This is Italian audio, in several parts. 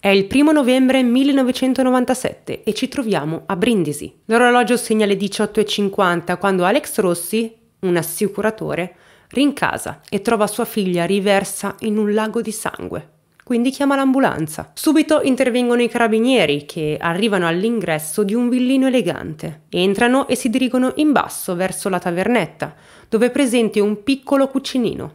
È il primo novembre 1997 e ci troviamo a Brindisi. L'orologio segna le 18.50 quando Alex Rossi, un assicuratore, rincasa e trova sua figlia riversa in un lago di sangue. Quindi chiama l'ambulanza. Subito intervengono i carabinieri che arrivano all'ingresso di un villino elegante. Entrano e si dirigono in basso verso la tavernetta, dove è presente un piccolo cucinino.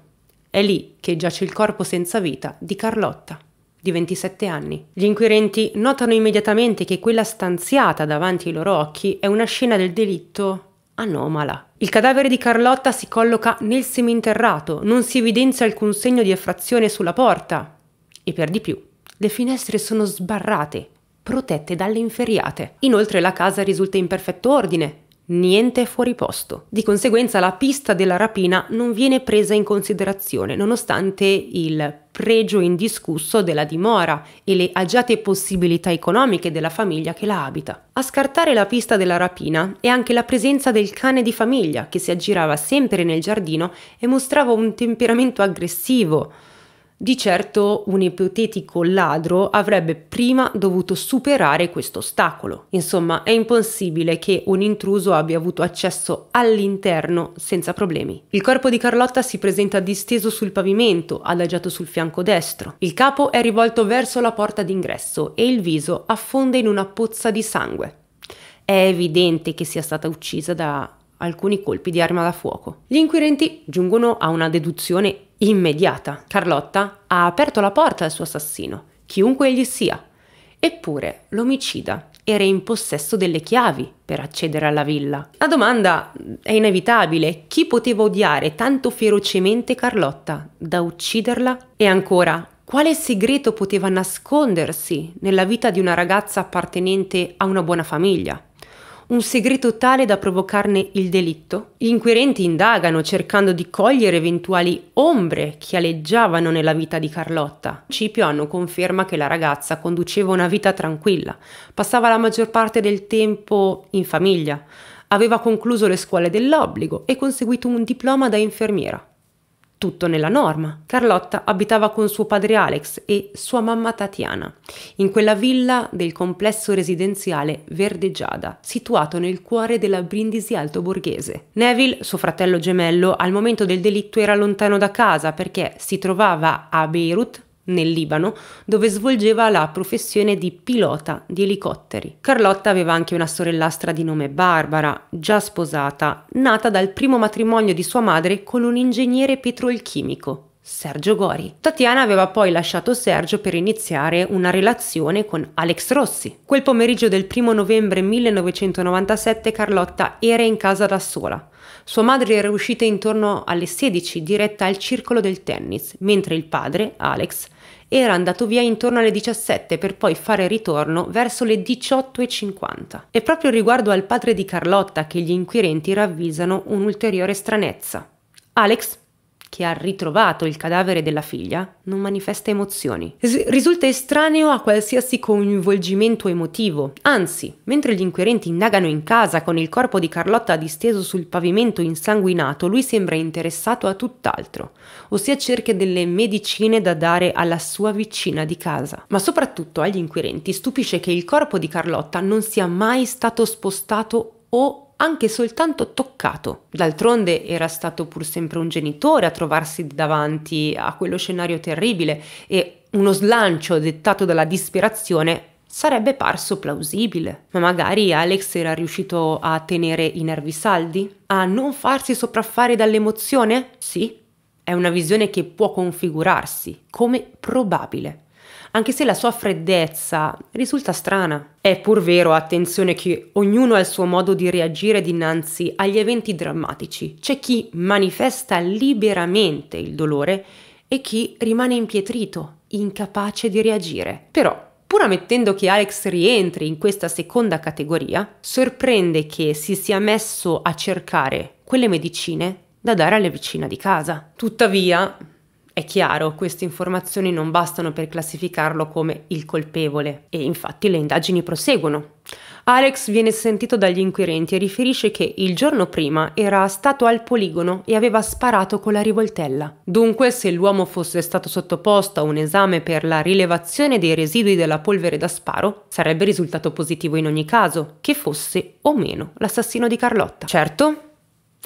È lì che giace il corpo senza vita di Carlotta di 27 anni. Gli inquirenti notano immediatamente che quella stanziata davanti ai loro occhi è una scena del delitto anomala. Il cadavere di Carlotta si colloca nel seminterrato, non si evidenzia alcun segno di effrazione sulla porta e per di più le finestre sono sbarrate, protette dalle inferriate. Inoltre la casa risulta in perfetto ordine, Niente è fuori posto. Di conseguenza la pista della rapina non viene presa in considerazione, nonostante il pregio indiscusso della dimora e le agiate possibilità economiche della famiglia che la abita. A scartare la pista della rapina è anche la presenza del cane di famiglia che si aggirava sempre nel giardino e mostrava un temperamento aggressivo, di certo un ipotetico ladro avrebbe prima dovuto superare questo ostacolo. Insomma, è impossibile che un intruso abbia avuto accesso all'interno senza problemi. Il corpo di Carlotta si presenta disteso sul pavimento, adagiato sul fianco destro. Il capo è rivolto verso la porta d'ingresso e il viso affonda in una pozza di sangue. È evidente che sia stata uccisa da alcuni colpi di arma da fuoco. Gli inquirenti giungono a una deduzione immediata. Carlotta ha aperto la porta al suo assassino, chiunque egli sia. Eppure l'omicida era in possesso delle chiavi per accedere alla villa. La domanda è inevitabile. Chi poteva odiare tanto ferocemente Carlotta da ucciderla? E ancora, quale segreto poteva nascondersi nella vita di una ragazza appartenente a una buona famiglia? un segreto tale da provocarne il delitto. Gli inquirenti indagano cercando di cogliere eventuali ombre che aleggiavano nella vita di Carlotta. Cipio hanno conferma che la ragazza conduceva una vita tranquilla, passava la maggior parte del tempo in famiglia, aveva concluso le scuole dell'obbligo e conseguito un diploma da infermiera tutto nella norma. Carlotta abitava con suo padre Alex e sua mamma Tatiana, in quella villa del complesso residenziale Verdeggiada, situato nel cuore della Brindisi Alto Borghese. Neville, suo fratello gemello, al momento del delitto era lontano da casa perché si trovava a Beirut nel Libano, dove svolgeva la professione di pilota di elicotteri. Carlotta aveva anche una sorellastra di nome Barbara, già sposata, nata dal primo matrimonio di sua madre con un ingegnere petrolchimico, Sergio Gori. Tatiana aveva poi lasciato Sergio per iniziare una relazione con Alex Rossi. Quel pomeriggio del primo novembre 1997 Carlotta era in casa da sola. Sua madre era uscita intorno alle 16 diretta al circolo del tennis, mentre il padre, Alex, era andato via intorno alle 17 per poi fare ritorno verso le 18.50. E proprio riguardo al padre di Carlotta che gli inquirenti ravvisano un'ulteriore stranezza. Alex che ha ritrovato il cadavere della figlia, non manifesta emozioni. S- risulta estraneo a qualsiasi coinvolgimento emotivo. Anzi, mentre gli inquirenti indagano in casa con il corpo di Carlotta disteso sul pavimento insanguinato, lui sembra interessato a tutt'altro, ossia cerca delle medicine da dare alla sua vicina di casa. Ma soprattutto agli inquirenti stupisce che il corpo di Carlotta non sia mai stato spostato o anche soltanto toccato. D'altronde era stato pur sempre un genitore a trovarsi davanti a quello scenario terribile e uno slancio dettato dalla disperazione sarebbe parso plausibile. Ma magari Alex era riuscito a tenere i nervi saldi? A non farsi sopraffare dall'emozione? Sì, è una visione che può configurarsi come probabile anche se la sua freddezza risulta strana. È pur vero, attenzione, che ognuno ha il suo modo di reagire dinanzi agli eventi drammatici. C'è chi manifesta liberamente il dolore e chi rimane impietrito, incapace di reagire. Però, pur ammettendo che Alex rientri in questa seconda categoria, sorprende che si sia messo a cercare quelle medicine da dare alle vicine di casa. Tuttavia, è chiaro, queste informazioni non bastano per classificarlo come il colpevole e infatti le indagini proseguono. Alex viene sentito dagli inquirenti e riferisce che il giorno prima era stato al poligono e aveva sparato con la rivoltella. Dunque, se l'uomo fosse stato sottoposto a un esame per la rilevazione dei residui della polvere da sparo, sarebbe risultato positivo in ogni caso, che fosse o meno l'assassino di Carlotta. Certo,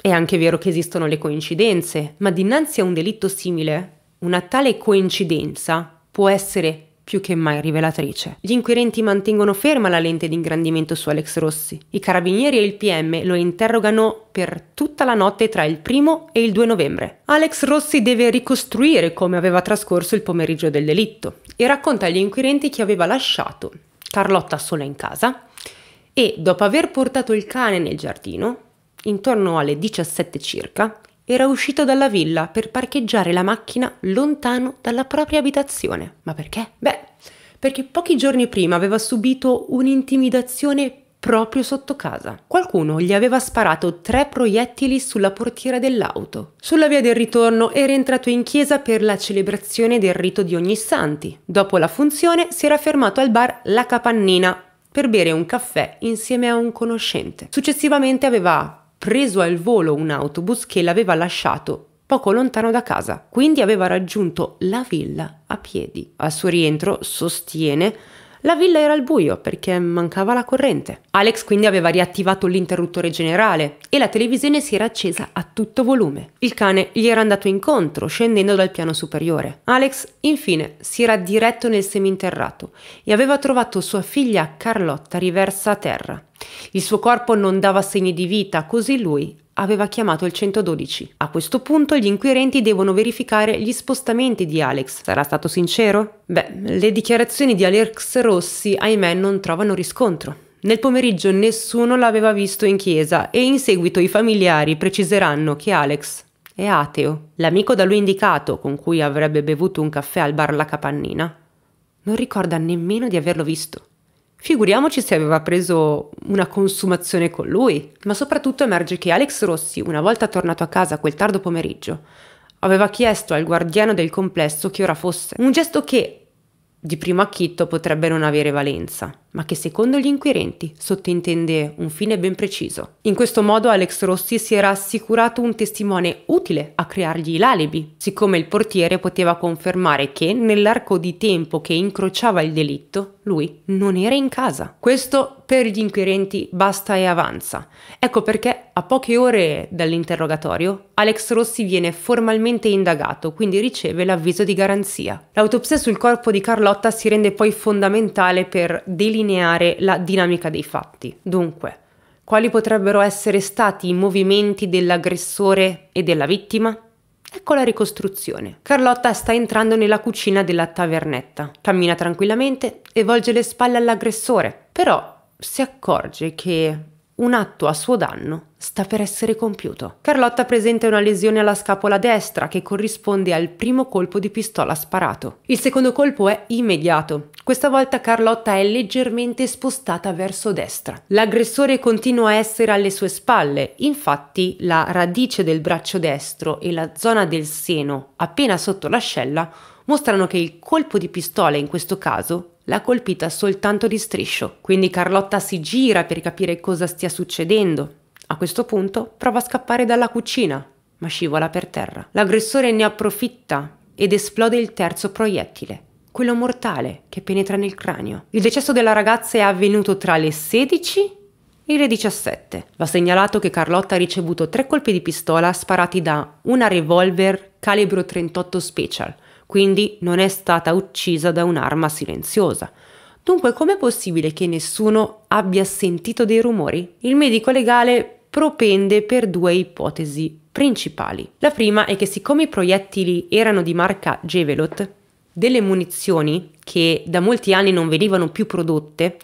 è anche vero che esistono le coincidenze, ma dinanzi a un delitto simile una tale coincidenza può essere più che mai rivelatrice. Gli inquirenti mantengono ferma la lente di ingrandimento su Alex Rossi. I carabinieri e il PM lo interrogano per tutta la notte tra il 1 e il 2 novembre. Alex Rossi deve ricostruire come aveva trascorso il pomeriggio del delitto e racconta agli inquirenti che aveva lasciato Carlotta sola in casa e, dopo aver portato il cane nel giardino, intorno alle 17 circa, era uscito dalla villa per parcheggiare la macchina lontano dalla propria abitazione. Ma perché? Beh, perché pochi giorni prima aveva subito un'intimidazione proprio sotto casa. Qualcuno gli aveva sparato tre proiettili sulla portiera dell'auto. Sulla via del ritorno era entrato in chiesa per la celebrazione del rito di ogni santi. Dopo la funzione si era fermato al bar La Capannina per bere un caffè insieme a un conoscente. Successivamente aveva preso al volo un autobus che l'aveva lasciato poco lontano da casa, quindi aveva raggiunto la villa a piedi. Al suo rientro, sostiene, la villa era al buio perché mancava la corrente. Alex quindi aveva riattivato l'interruttore generale e la televisione si era accesa a tutto volume. Il cane gli era andato incontro scendendo dal piano superiore. Alex infine si era diretto nel seminterrato e aveva trovato sua figlia Carlotta riversa a terra. Il suo corpo non dava segni di vita, così lui aveva chiamato il 112. A questo punto gli inquirenti devono verificare gli spostamenti di Alex. Sarà stato sincero? Beh, le dichiarazioni di Alex Rossi, ahimè, non trovano riscontro. Nel pomeriggio nessuno l'aveva visto in chiesa e in seguito i familiari preciseranno che Alex è ateo. L'amico da lui indicato, con cui avrebbe bevuto un caffè al bar La Capannina, non ricorda nemmeno di averlo visto. Figuriamoci se aveva preso una consumazione con lui, ma soprattutto emerge che Alex Rossi, una volta tornato a casa quel tardo pomeriggio, aveva chiesto al guardiano del complesso che ora fosse, un gesto che, di primo acchitto, potrebbe non avere valenza ma che secondo gli inquirenti sottintende un fine ben preciso. In questo modo Alex Rossi si era assicurato un testimone utile a creargli l'alibi, siccome il portiere poteva confermare che nell'arco di tempo che incrociava il delitto lui non era in casa. Questo per gli inquirenti basta e avanza. Ecco perché a poche ore dall'interrogatorio Alex Rossi viene formalmente indagato, quindi riceve l'avviso di garanzia. L'autopsia sul corpo di Carlotta si rende poi fondamentale per delineare delineare la dinamica dei fatti. Dunque, quali potrebbero essere stati i movimenti dell'aggressore e della vittima? Ecco la ricostruzione. Carlotta sta entrando nella cucina della tavernetta, cammina tranquillamente e volge le spalle all'aggressore, però si accorge che un atto a suo danno sta per essere compiuto. Carlotta presenta una lesione alla scapola destra che corrisponde al primo colpo di pistola sparato. Il secondo colpo è immediato. Questa volta Carlotta è leggermente spostata verso destra. L'aggressore continua a essere alle sue spalle, infatti la radice del braccio destro e la zona del seno appena sotto l'ascella mostrano che il colpo di pistola in questo caso l'ha colpita soltanto di striscio, quindi Carlotta si gira per capire cosa stia succedendo. A questo punto prova a scappare dalla cucina, ma scivola per terra. L'aggressore ne approfitta ed esplode il terzo proiettile, quello mortale che penetra nel cranio. Il decesso della ragazza è avvenuto tra le 16 e le 17. Va segnalato che Carlotta ha ricevuto tre colpi di pistola sparati da una revolver calibro 38 Special, quindi non è stata uccisa da un'arma silenziosa. Dunque com'è possibile che nessuno abbia sentito dei rumori? Il medico legale propende per due ipotesi principali. La prima è che siccome i proiettili erano di marca Gevelot, delle munizioni che da molti anni non venivano più prodotte,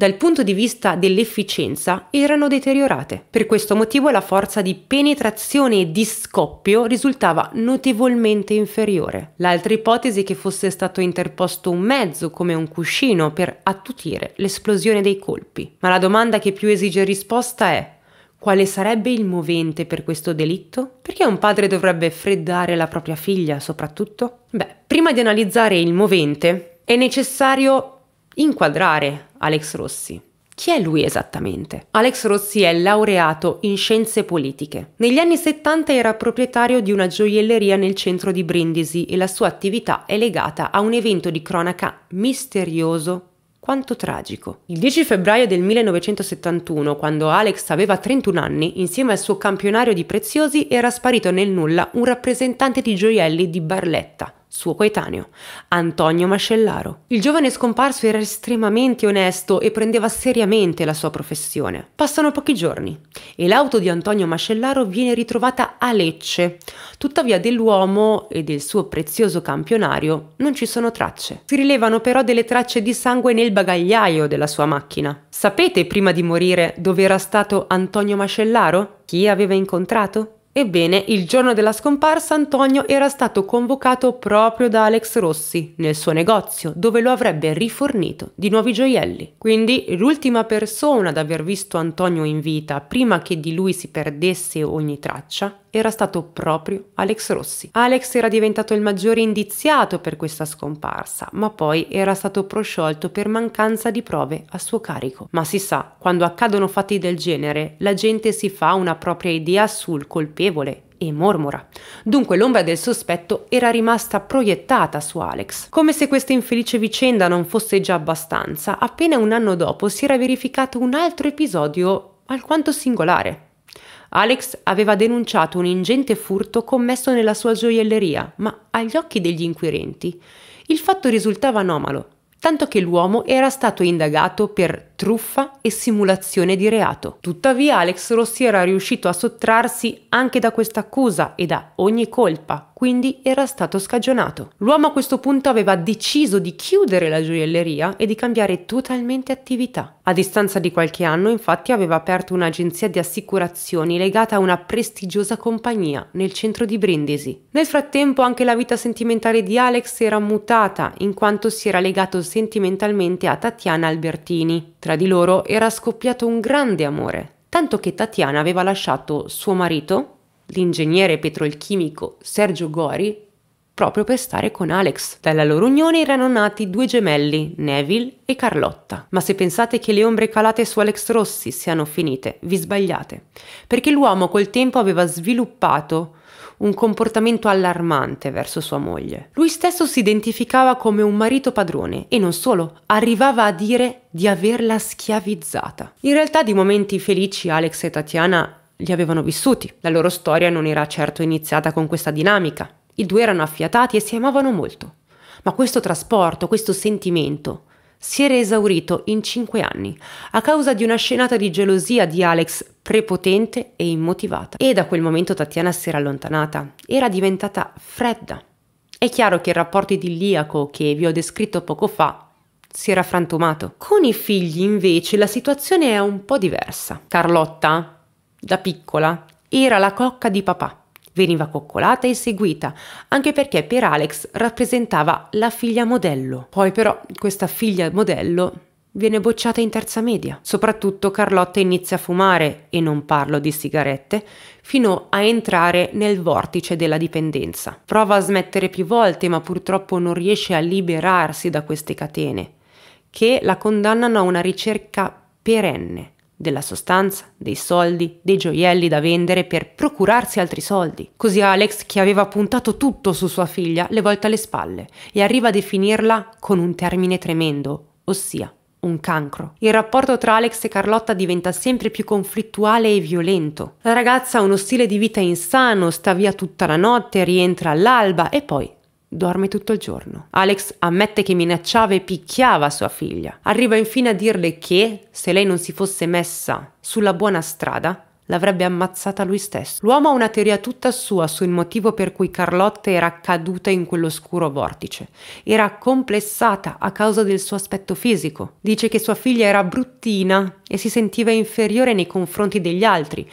dal punto di vista dell'efficienza erano deteriorate. Per questo motivo la forza di penetrazione e di scoppio risultava notevolmente inferiore. L'altra ipotesi è che fosse stato interposto un mezzo come un cuscino per attutire l'esplosione dei colpi. Ma la domanda che più esige risposta è quale sarebbe il movente per questo delitto? Perché un padre dovrebbe freddare la propria figlia soprattutto? Beh, prima di analizzare il movente è necessario inquadrare Alex Rossi. Chi è lui esattamente? Alex Rossi è laureato in scienze politiche. Negli anni 70 era proprietario di una gioielleria nel centro di Brindisi e la sua attività è legata a un evento di cronaca misterioso quanto tragico. Il 10 febbraio del 1971, quando Alex aveva 31 anni, insieme al suo campionario di preziosi era sparito nel nulla un rappresentante di gioielli di Barletta, suo coetaneo, Antonio Mascellaro. Il giovane scomparso era estremamente onesto e prendeva seriamente la sua professione. Passano pochi giorni e l'auto di Antonio Mascellaro viene ritrovata a Lecce. Tuttavia dell'uomo e del suo prezioso campionario non ci sono tracce. Si rilevano però delle tracce di sangue nel bagagliaio della sua macchina. Sapete prima di morire dove era stato Antonio Mascellaro? Chi aveva incontrato? Ebbene, il giorno della scomparsa Antonio era stato convocato proprio da Alex Rossi nel suo negozio, dove lo avrebbe rifornito di nuovi gioielli. Quindi l'ultima persona ad aver visto Antonio in vita prima che di lui si perdesse ogni traccia era stato proprio Alex Rossi. Alex era diventato il maggiore indiziato per questa scomparsa, ma poi era stato prosciolto per mancanza di prove a suo carico. Ma si sa, quando accadono fatti del genere, la gente si fa una propria idea sul colpevole colpevole e mormora. Dunque l'ombra del sospetto era rimasta proiettata su Alex. Come se questa infelice vicenda non fosse già abbastanza, appena un anno dopo si era verificato un altro episodio alquanto singolare. Alex aveva denunciato un ingente furto commesso nella sua gioielleria, ma agli occhi degli inquirenti il fatto risultava anomalo, tanto che l'uomo era stato indagato per truffa e simulazione di reato. Tuttavia Alex Rossi era riuscito a sottrarsi anche da questa accusa e da ogni colpa, quindi era stato scagionato. L'uomo a questo punto aveva deciso di chiudere la gioielleria e di cambiare totalmente attività. A distanza di qualche anno infatti aveva aperto un'agenzia di assicurazioni legata a una prestigiosa compagnia nel centro di Brindisi. Nel frattempo anche la vita sentimentale di Alex era mutata in quanto si era legato sentimentalmente a Tatiana Albertini. Tra tra di loro era scoppiato un grande amore, tanto che Tatiana aveva lasciato suo marito, l'ingegnere petrolchimico Sergio Gori, proprio per stare con Alex. Dalla loro unione erano nati due gemelli, Neville e Carlotta. Ma se pensate che le ombre calate su Alex Rossi siano finite, vi sbagliate, perché l'uomo col tempo aveva sviluppato un comportamento allarmante verso sua moglie. Lui stesso si identificava come un marito padrone e non solo, arrivava a dire di averla schiavizzata. In realtà di momenti felici Alex e Tatiana li avevano vissuti. La loro storia non era certo iniziata con questa dinamica. I due erano affiatati e si amavano molto. Ma questo trasporto, questo sentimento, si era esaurito in cinque anni a causa di una scenata di gelosia di Alex prepotente e immotivata. E da quel momento Tatiana si era allontanata, era diventata fredda. È chiaro che il rapporto idilliaco che vi ho descritto poco fa si era frantumato. Con i figli invece la situazione è un po' diversa. Carlotta, da piccola, era la cocca di papà Veniva coccolata e seguita, anche perché per Alex rappresentava la figlia modello. Poi però questa figlia modello viene bocciata in terza media. Soprattutto Carlotta inizia a fumare, e non parlo di sigarette, fino a entrare nel vortice della dipendenza. Prova a smettere più volte, ma purtroppo non riesce a liberarsi da queste catene, che la condannano a una ricerca perenne della sostanza, dei soldi, dei gioielli da vendere per procurarsi altri soldi. Così Alex, che aveva puntato tutto su sua figlia, le volta le spalle e arriva a definirla con un termine tremendo, ossia un cancro. Il rapporto tra Alex e Carlotta diventa sempre più conflittuale e violento. La ragazza ha uno stile di vita insano, sta via tutta la notte, rientra all'alba e poi Dorme tutto il giorno. Alex ammette che minacciava e picchiava sua figlia. Arriva infine a dirle che, se lei non si fosse messa sulla buona strada, l'avrebbe ammazzata lui stesso. L'uomo ha una teoria tutta sua sul motivo per cui Carlotta era caduta in quell'oscuro vortice. Era complessata a causa del suo aspetto fisico. Dice che sua figlia era bruttina e si sentiva inferiore nei confronti degli altri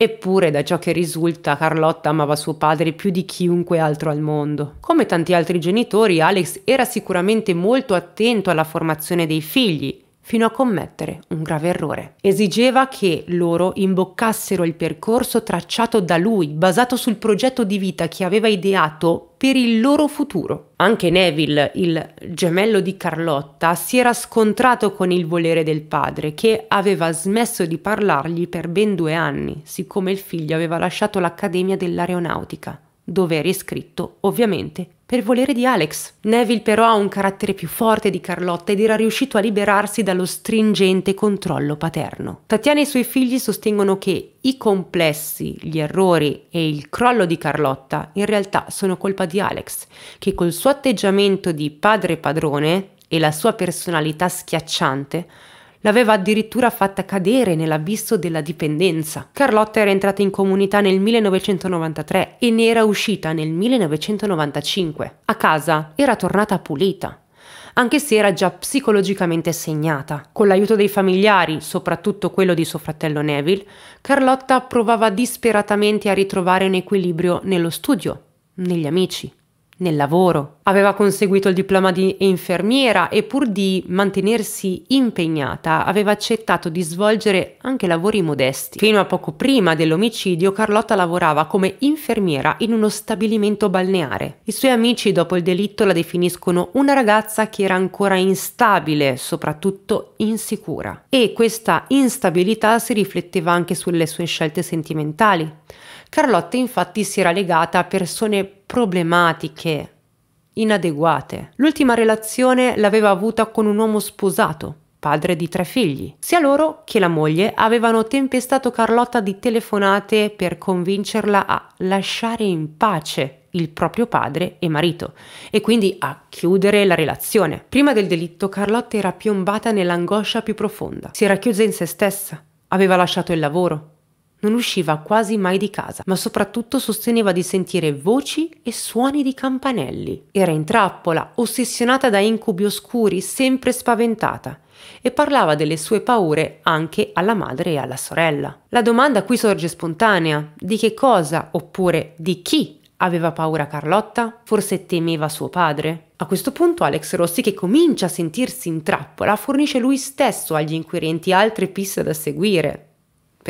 Eppure, da ciò che risulta, Carlotta amava suo padre più di chiunque altro al mondo. Come tanti altri genitori, Alex era sicuramente molto attento alla formazione dei figli, fino a commettere un grave errore. Esigeva che loro imboccassero il percorso tracciato da lui, basato sul progetto di vita che aveva ideato per il loro futuro. Anche Neville, il gemello di Carlotta, si era scontrato con il volere del padre, che aveva smesso di parlargli per ben due anni, siccome il figlio aveva lasciato l'Accademia dell'Aeronautica, dove era iscritto ovviamente per volere di Alex. Neville però ha un carattere più forte di Carlotta ed era riuscito a liberarsi dallo stringente controllo paterno. Tatiana e i suoi figli sostengono che i complessi, gli errori e il crollo di Carlotta in realtà sono colpa di Alex, che col suo atteggiamento di padre padrone e la sua personalità schiacciante l'aveva addirittura fatta cadere nell'abisso della dipendenza. Carlotta era entrata in comunità nel 1993 e ne era uscita nel 1995. A casa era tornata pulita, anche se era già psicologicamente segnata. Con l'aiuto dei familiari, soprattutto quello di suo fratello Neville, Carlotta provava disperatamente a ritrovare un equilibrio nello studio, negli amici nel lavoro. Aveva conseguito il diploma di infermiera e pur di mantenersi impegnata aveva accettato di svolgere anche lavori modesti. Fino a poco prima dell'omicidio Carlotta lavorava come infermiera in uno stabilimento balneare. I suoi amici dopo il delitto la definiscono una ragazza che era ancora instabile, soprattutto insicura. E questa instabilità si rifletteva anche sulle sue scelte sentimentali. Carlotta infatti si era legata a persone problematiche, inadeguate. L'ultima relazione l'aveva avuta con un uomo sposato, padre di tre figli. Sia loro che la moglie avevano tempestato Carlotta di telefonate per convincerla a lasciare in pace il proprio padre e marito e quindi a chiudere la relazione. Prima del delitto Carlotta era piombata nell'angoscia più profonda, si era chiusa in se stessa, aveva lasciato il lavoro, non usciva quasi mai di casa, ma soprattutto sosteneva di sentire voci e suoni di campanelli. Era in trappola, ossessionata da incubi oscuri, sempre spaventata, e parlava delle sue paure anche alla madre e alla sorella. La domanda qui sorge spontanea: di che cosa oppure di chi aveva paura Carlotta? Forse temeva suo padre? A questo punto Alex Rossi, che comincia a sentirsi in trappola, fornisce lui stesso agli inquirenti altre piste da seguire,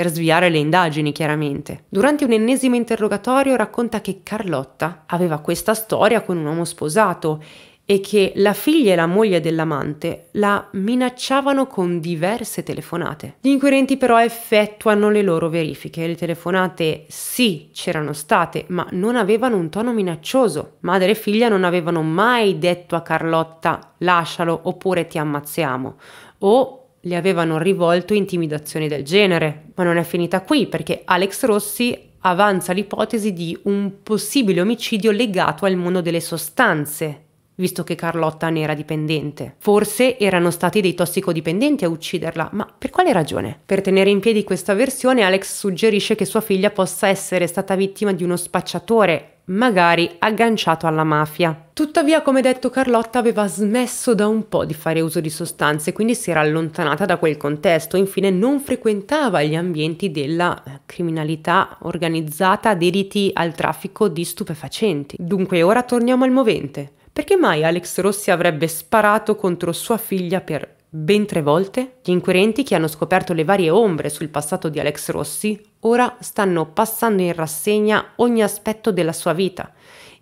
per sviare le indagini chiaramente. Durante un ennesimo interrogatorio racconta che Carlotta aveva questa storia con un uomo sposato e che la figlia e la moglie dell'amante la minacciavano con diverse telefonate. Gli inquirenti però effettuano le loro verifiche. Le telefonate sì c'erano state, ma non avevano un tono minaccioso. Madre e figlia non avevano mai detto a Carlotta lascialo oppure ti ammazziamo o le avevano rivolto intimidazioni del genere. Ma non è finita qui perché Alex Rossi avanza l'ipotesi di un possibile omicidio legato al mondo delle sostanze, visto che Carlotta ne era dipendente. Forse erano stati dei tossicodipendenti a ucciderla, ma per quale ragione? Per tenere in piedi questa versione, Alex suggerisce che sua figlia possa essere stata vittima di uno spacciatore magari agganciato alla mafia. Tuttavia, come detto, Carlotta aveva smesso da un po' di fare uso di sostanze, quindi si era allontanata da quel contesto, infine non frequentava gli ambienti della eh, criminalità organizzata dediti al traffico di stupefacenti. Dunque, ora torniamo al movente. Perché mai Alex Rossi avrebbe sparato contro sua figlia per Ben tre volte gli inquirenti che hanno scoperto le varie ombre sul passato di Alex Rossi ora stanno passando in rassegna ogni aspetto della sua vita,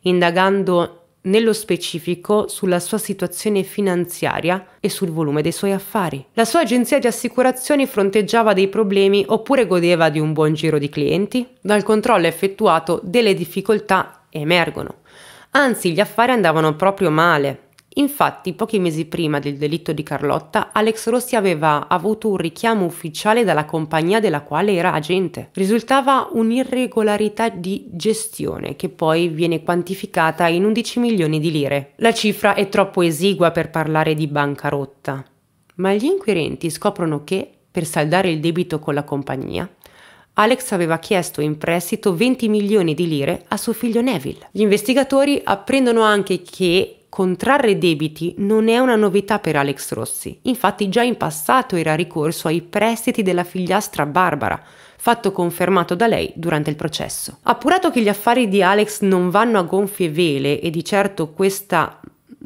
indagando nello specifico sulla sua situazione finanziaria e sul volume dei suoi affari. La sua agenzia di assicurazioni fronteggiava dei problemi oppure godeva di un buon giro di clienti? Dal controllo effettuato delle difficoltà emergono. Anzi, gli affari andavano proprio male, Infatti, pochi mesi prima del delitto di Carlotta, Alex Rossi aveva avuto un richiamo ufficiale dalla compagnia della quale era agente. Risultava un'irregolarità di gestione che poi viene quantificata in 11 milioni di lire. La cifra è troppo esigua per parlare di bancarotta. Ma gli inquirenti scoprono che, per saldare il debito con la compagnia, Alex aveva chiesto in prestito 20 milioni di lire a suo figlio Neville. Gli investigatori apprendono anche che contrarre debiti non è una novità per Alex Rossi, infatti già in passato era ricorso ai prestiti della figliastra Barbara, fatto confermato da lei durante il processo. Appurato che gli affari di Alex non vanno a gonfie vele e di certo questa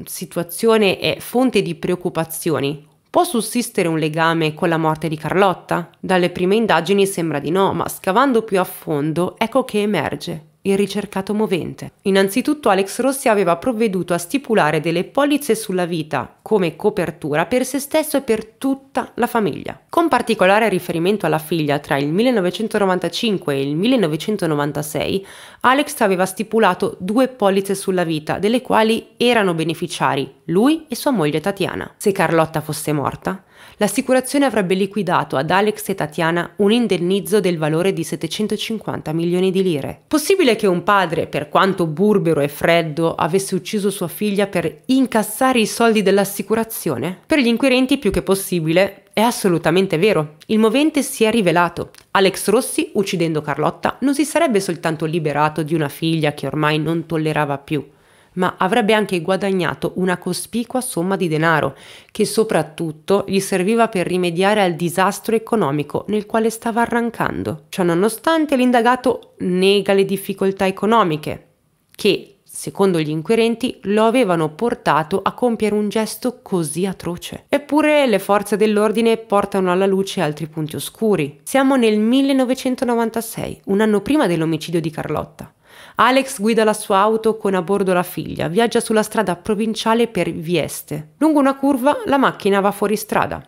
situazione è fonte di preoccupazioni, Può sussistere un legame con la morte di Carlotta? Dalle prime indagini sembra di no, ma scavando più a fondo ecco che emerge il ricercato movente. Innanzitutto Alex Rossi aveva provveduto a stipulare delle polizze sulla vita come copertura per se stesso e per tutta la famiglia, con particolare riferimento alla figlia tra il 1995 e il 1996, Alex aveva stipulato due polizze sulla vita, delle quali erano beneficiari lui e sua moglie Tatiana. Se Carlotta fosse morta, l'assicurazione avrebbe liquidato ad Alex e Tatiana un indennizzo del valore di 750 milioni di lire. Possibile che un padre, per quanto burbero e freddo, avesse ucciso sua figlia per incassare i soldi dell'assicurazione? Per gli inquirenti più che possibile, è assolutamente vero. Il movente si è rivelato. Alex Rossi, uccidendo Carlotta, non si sarebbe soltanto liberato di una figlia che ormai non tollerava più, ma avrebbe anche guadagnato una cospicua somma di denaro, che soprattutto gli serviva per rimediare al disastro economico nel quale stava arrancando. Ciononostante l'indagato nega le difficoltà economiche, che, secondo gli inquirenti, lo avevano portato a compiere un gesto così atroce. Eppure le forze dell'ordine portano alla luce altri punti oscuri. Siamo nel 1996, un anno prima dell'omicidio di Carlotta. Alex guida la sua auto con a bordo la figlia, viaggia sulla strada provinciale per Vieste. Lungo una curva la macchina va fuori strada.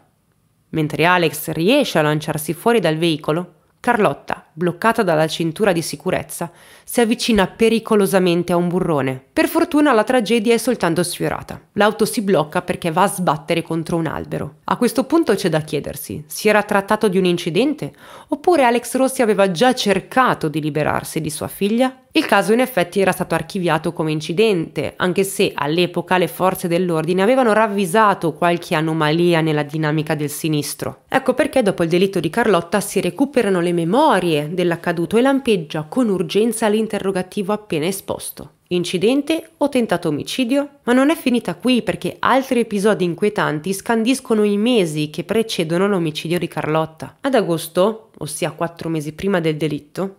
Mentre Alex riesce a lanciarsi fuori dal veicolo, Carlotta, bloccata dalla cintura di sicurezza, si avvicina pericolosamente a un burrone. Per fortuna la tragedia è soltanto sfiorata. L'auto si blocca perché va a sbattere contro un albero. A questo punto c'è da chiedersi, si era trattato di un incidente? Oppure Alex Rossi aveva già cercato di liberarsi di sua figlia? Il caso in effetti era stato archiviato come incidente, anche se all'epoca le forze dell'ordine avevano ravvisato qualche anomalia nella dinamica del sinistro. Ecco perché dopo il delitto di Carlotta si recuperano le memorie dell'accaduto e lampeggia con urgenza l'interno all'interrogativo appena esposto. Incidente o tentato omicidio? Ma non è finita qui perché altri episodi inquietanti scandiscono i mesi che precedono l'omicidio di Carlotta. Ad agosto, ossia quattro mesi prima del delitto,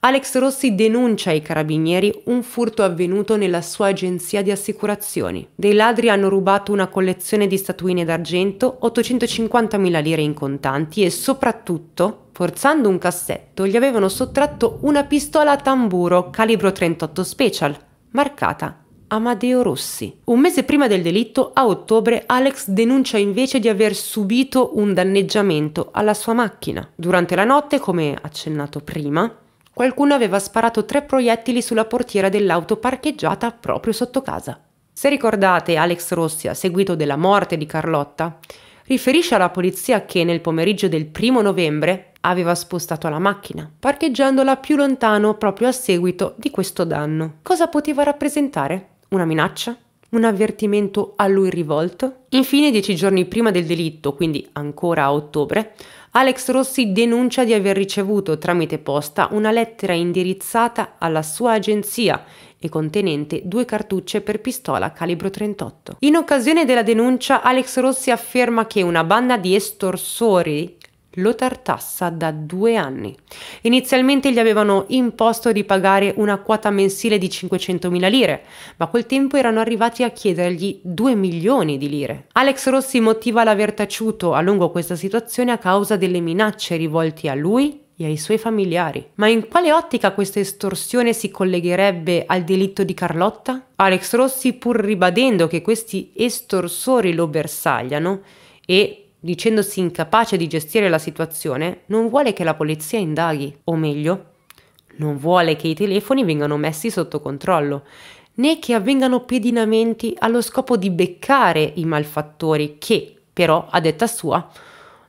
Alex Rossi denuncia ai carabinieri un furto avvenuto nella sua agenzia di assicurazioni. Dei ladri hanno rubato una collezione di statuine d'argento, 850.000 lire in contanti e soprattutto forzando un cassetto, gli avevano sottratto una pistola a tamburo calibro 38 Special, marcata Amadeo Rossi. Un mese prima del delitto, a ottobre, Alex denuncia invece di aver subito un danneggiamento alla sua macchina. Durante la notte, come accennato prima, qualcuno aveva sparato tre proiettili sulla portiera dell'auto parcheggiata proprio sotto casa. Se ricordate, Alex Rossi, a seguito della morte di Carlotta, riferisce alla polizia che nel pomeriggio del primo novembre aveva spostato la macchina, parcheggiandola più lontano proprio a seguito di questo danno. Cosa poteva rappresentare? Una minaccia? un avvertimento a lui rivolto? Infine, dieci giorni prima del delitto, quindi ancora a ottobre, Alex Rossi denuncia di aver ricevuto tramite posta una lettera indirizzata alla sua agenzia e contenente due cartucce per pistola calibro 38. In occasione della denuncia, Alex Rossi afferma che una banda di estorsori lo tartassa da due anni. Inizialmente gli avevano imposto di pagare una quota mensile di 500.000 lire, ma col tempo erano arrivati a chiedergli 2 milioni di lire. Alex Rossi motiva l'aver taciuto a lungo questa situazione a causa delle minacce rivolte a lui e ai suoi familiari. Ma in quale ottica questa estorsione si collegherebbe al delitto di Carlotta? Alex Rossi, pur ribadendo che questi estorsori lo bersagliano e dicendosi incapace di gestire la situazione, non vuole che la polizia indaghi, o meglio, non vuole che i telefoni vengano messi sotto controllo, né che avvengano pedinamenti allo scopo di beccare i malfattori che, però, a detta sua,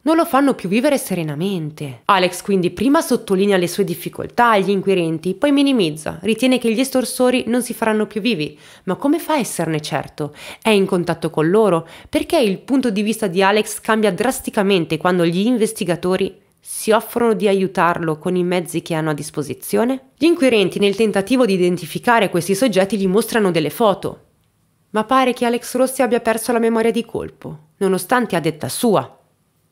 non lo fanno più vivere serenamente. Alex quindi prima sottolinea le sue difficoltà agli inquirenti, poi minimizza, ritiene che gli estorsori non si faranno più vivi, ma come fa a esserne certo? È in contatto con loro? Perché il punto di vista di Alex cambia drasticamente quando gli investigatori si offrono di aiutarlo con i mezzi che hanno a disposizione? Gli inquirenti nel tentativo di identificare questi soggetti gli mostrano delle foto, ma pare che Alex Rossi abbia perso la memoria di colpo, nonostante a detta sua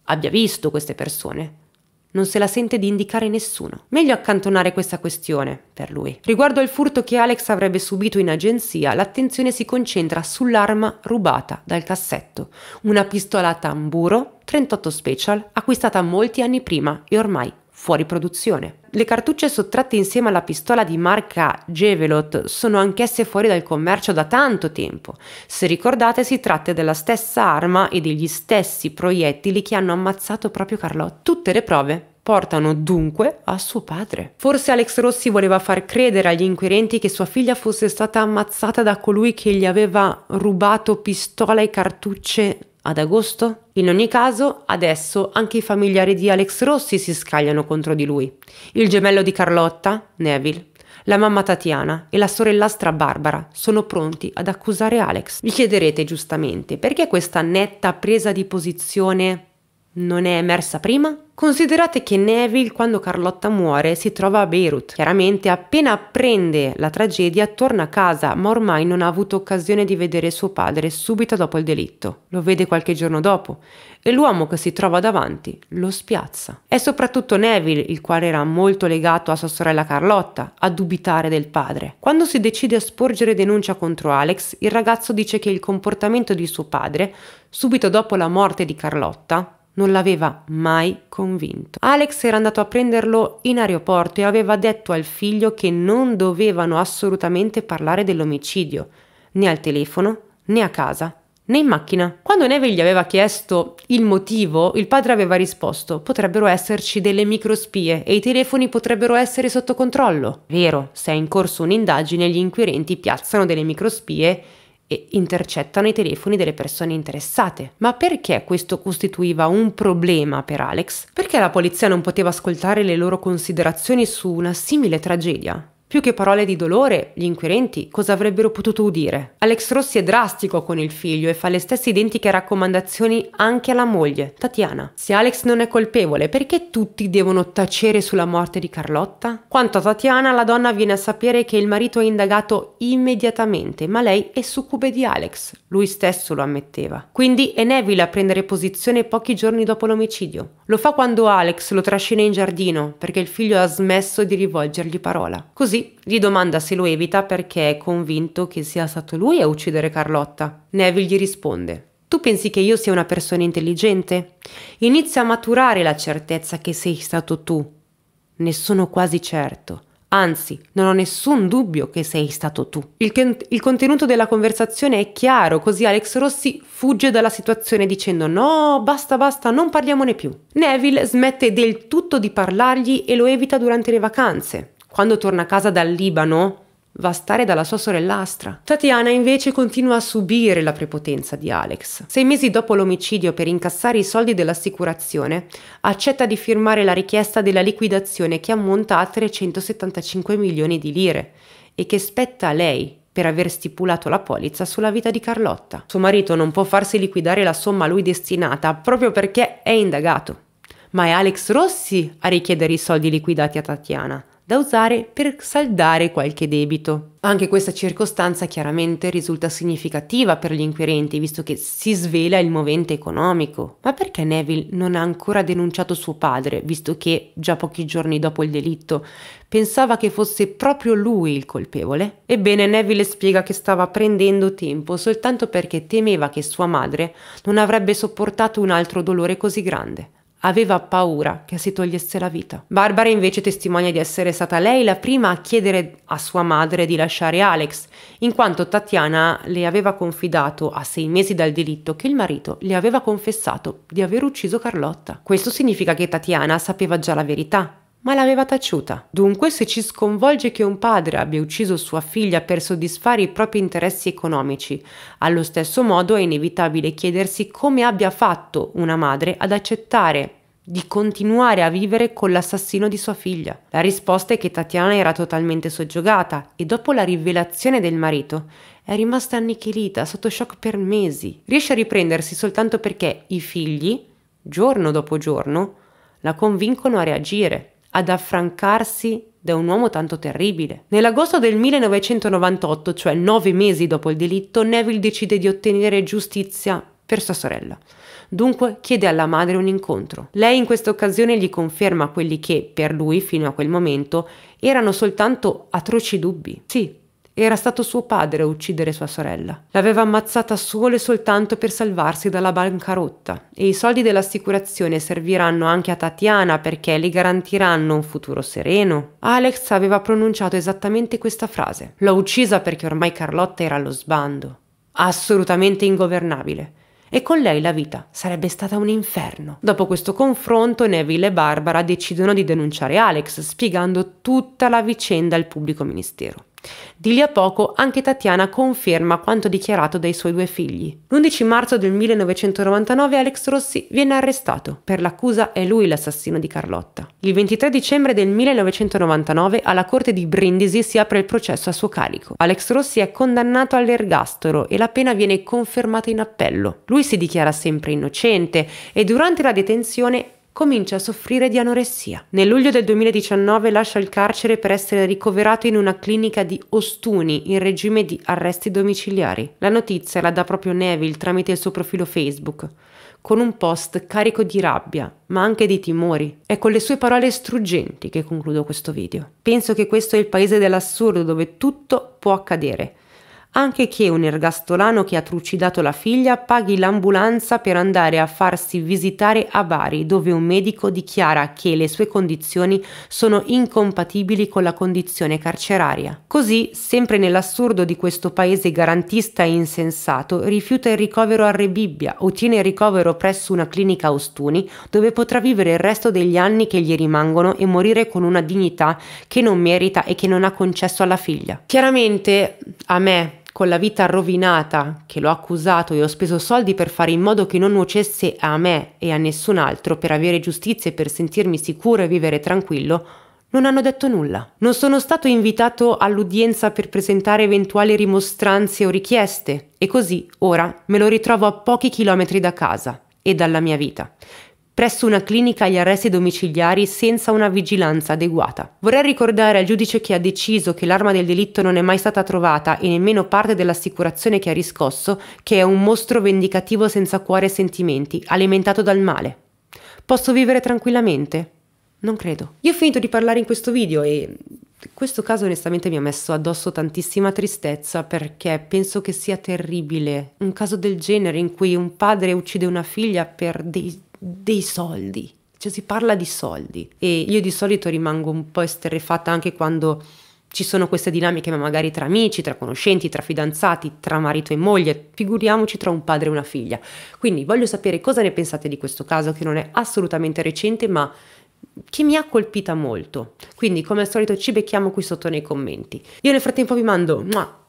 abbia visto queste persone. Non se la sente di indicare nessuno. Meglio accantonare questa questione, per lui. Riguardo al furto che Alex avrebbe subito in agenzia, l'attenzione si concentra sull'arma rubata dal cassetto, una pistola a tamburo 38 Special acquistata molti anni prima e ormai fuori produzione. Le cartucce sottratte insieme alla pistola di marca Gevelot sono anch'esse fuori dal commercio da tanto tempo. Se ricordate si tratta della stessa arma e degli stessi proiettili che hanno ammazzato proprio Carlotta. Tutte le prove portano dunque a suo padre. Forse Alex Rossi voleva far credere agli inquirenti che sua figlia fosse stata ammazzata da colui che gli aveva rubato pistola e cartucce ad agosto? In ogni caso, adesso anche i familiari di Alex Rossi si scagliano contro di lui. Il gemello di Carlotta, Neville, la mamma Tatiana e la sorellastra Barbara sono pronti ad accusare Alex. Vi chiederete giustamente perché questa netta presa di posizione non è emersa prima? Considerate che Neville, quando Carlotta muore, si trova a Beirut. Chiaramente, appena apprende la tragedia, torna a casa, ma ormai non ha avuto occasione di vedere suo padre subito dopo il delitto. Lo vede qualche giorno dopo e l'uomo che si trova davanti lo spiazza. È soprattutto Neville, il quale era molto legato a sua sorella Carlotta, a dubitare del padre. Quando si decide a sporgere denuncia contro Alex, il ragazzo dice che il comportamento di suo padre, subito dopo la morte di Carlotta, non l'aveva mai convinto. Alex era andato a prenderlo in aeroporto e aveva detto al figlio che non dovevano assolutamente parlare dell'omicidio, né al telefono, né a casa, né in macchina. Quando Neve gli aveva chiesto il motivo, il padre aveva risposto potrebbero esserci delle microspie e i telefoni potrebbero essere sotto controllo. Vero, se è in corso un'indagine gli inquirenti piazzano delle microspie e intercettano i telefoni delle persone interessate. Ma perché questo costituiva un problema per Alex? Perché la polizia non poteva ascoltare le loro considerazioni su una simile tragedia? Più che parole di dolore, gli inquirenti cosa avrebbero potuto udire? Alex Rossi è drastico con il figlio e fa le stesse identiche raccomandazioni anche alla moglie, Tatiana. Se Alex non è colpevole, perché tutti devono tacere sulla morte di Carlotta? Quanto a Tatiana, la donna viene a sapere che il marito è indagato immediatamente, ma lei è succube di Alex, lui stesso lo ammetteva. Quindi è Neville a prendere posizione pochi giorni dopo l'omicidio. Lo fa quando Alex lo trascina in giardino perché il figlio ha smesso di rivolgergli parola. Così gli domanda se lo evita perché è convinto che sia stato lui a uccidere Carlotta. Neville gli risponde tu pensi che io sia una persona intelligente? Inizia a maturare la certezza che sei stato tu. Ne sono quasi certo. Anzi, non ho nessun dubbio che sei stato tu. Il, con- il, contenuto della conversazione è chiaro, così Alex Rossi fugge dalla situazione dicendo no, basta, basta, non parliamone più. Neville smette del tutto di parlargli e lo evita durante le vacanze quando torna a casa dal Libano, va a stare dalla sua sorellastra. Tatiana invece continua a subire la prepotenza di Alex. Sei mesi dopo l'omicidio per incassare i soldi dell'assicurazione, accetta di firmare la richiesta della liquidazione che ammonta a 375 milioni di lire e che spetta a lei per aver stipulato la polizza sulla vita di Carlotta. Suo marito non può farsi liquidare la somma a lui destinata proprio perché è indagato. Ma è Alex Rossi a richiedere i soldi liquidati a Tatiana da usare per saldare qualche debito. Anche questa circostanza chiaramente risulta significativa per gli inquirenti, visto che si svela il movente economico. Ma perché Neville non ha ancora denunciato suo padre, visto che, già pochi giorni dopo il delitto, pensava che fosse proprio lui il colpevole? Ebbene, Neville spiega che stava prendendo tempo soltanto perché temeva che sua madre non avrebbe sopportato un altro dolore così grande aveva paura che si togliesse la vita. Barbara invece testimonia di essere stata lei la prima a chiedere a sua madre di lasciare Alex, in quanto Tatiana le aveva confidato a sei mesi dal delitto che il marito le aveva confessato di aver ucciso Carlotta. Questo significa che Tatiana sapeva già la verità ma l'aveva taciuta. Dunque, se ci sconvolge che un padre abbia ucciso sua figlia per soddisfare i propri interessi economici, allo stesso modo è inevitabile chiedersi come abbia fatto una madre ad accettare di continuare a vivere con l'assassino di sua figlia. La risposta è che Tatiana era totalmente soggiogata e dopo la rivelazione del marito è rimasta annichilita, sotto shock per mesi. Riesce a riprendersi soltanto perché i figli, giorno dopo giorno, la convincono a reagire ad affrancarsi da un uomo tanto terribile. Nell'agosto del 1998, cioè nove mesi dopo il delitto, Neville decide di ottenere giustizia per sua sorella. Dunque chiede alla madre un incontro. Lei in questa occasione gli conferma quelli che, per lui, fino a quel momento, erano soltanto atroci dubbi. Sì, era stato suo padre a uccidere sua sorella. L'aveva ammazzata solo e soltanto per salvarsi dalla bancarotta e i soldi dell'assicurazione serviranno anche a Tatiana perché le garantiranno un futuro sereno. Alex aveva pronunciato esattamente questa frase. L'ho uccisa perché ormai Carlotta era allo sbando. Assolutamente ingovernabile e con lei la vita sarebbe stata un inferno. Dopo questo confronto, Neville e Barbara decidono di denunciare Alex, spiegando tutta la vicenda al pubblico ministero. Di lì a poco anche Tatiana conferma quanto dichiarato dai suoi due figli. L'11 marzo del 1999 Alex Rossi viene arrestato. Per l'accusa è lui l'assassino di Carlotta. Il 23 dicembre del 1999 alla corte di Brindisi si apre il processo a suo carico. Alex Rossi è condannato all'ergastolo e la pena viene confermata in appello. Lui si dichiara sempre innocente e durante la detenzione comincia a soffrire di anoressia. Nel luglio del 2019 lascia il carcere per essere ricoverato in una clinica di Ostuni in regime di arresti domiciliari. La notizia la dà proprio Neville tramite il suo profilo Facebook, con un post carico di rabbia, ma anche di timori. È con le sue parole struggenti che concludo questo video. Penso che questo è il paese dell'assurdo dove tutto può accadere anche che un ergastolano che ha trucidato la figlia paghi l'ambulanza per andare a farsi visitare a Bari, dove un medico dichiara che le sue condizioni sono incompatibili con la condizione carceraria. Così, sempre nell'assurdo di questo paese garantista e insensato, rifiuta il ricovero a Rebibbia, ottiene il ricovero presso una clinica a Ostuni, dove potrà vivere il resto degli anni che gli rimangono e morire con una dignità che non merita e che non ha concesso alla figlia. Chiaramente a me con la vita rovinata che l'ho accusato e ho speso soldi per fare in modo che non nuocesse a me e a nessun altro per avere giustizia e per sentirmi sicuro e vivere tranquillo, non hanno detto nulla. Non sono stato invitato all'udienza per presentare eventuali rimostranze o richieste e così ora me lo ritrovo a pochi chilometri da casa e dalla mia vita presso una clinica agli arresti domiciliari senza una vigilanza adeguata. Vorrei ricordare al giudice che ha deciso che l'arma del delitto non è mai stata trovata e nemmeno parte dell'assicurazione che ha riscosso che è un mostro vendicativo senza cuore e sentimenti, alimentato dal male. Posso vivere tranquillamente? Non credo. Io ho finito di parlare in questo video e questo caso onestamente mi ha messo addosso tantissima tristezza perché penso che sia terribile un caso del genere in cui un padre uccide una figlia per dei dei soldi, cioè si parla di soldi e io di solito rimango un po' esterrefatta anche quando ci sono queste dinamiche ma magari tra amici, tra conoscenti, tra fidanzati, tra marito e moglie, figuriamoci tra un padre e una figlia. Quindi voglio sapere cosa ne pensate di questo caso che non è assolutamente recente ma che mi ha colpita molto. Quindi come al solito ci becchiamo qui sotto nei commenti. Io nel frattempo vi mando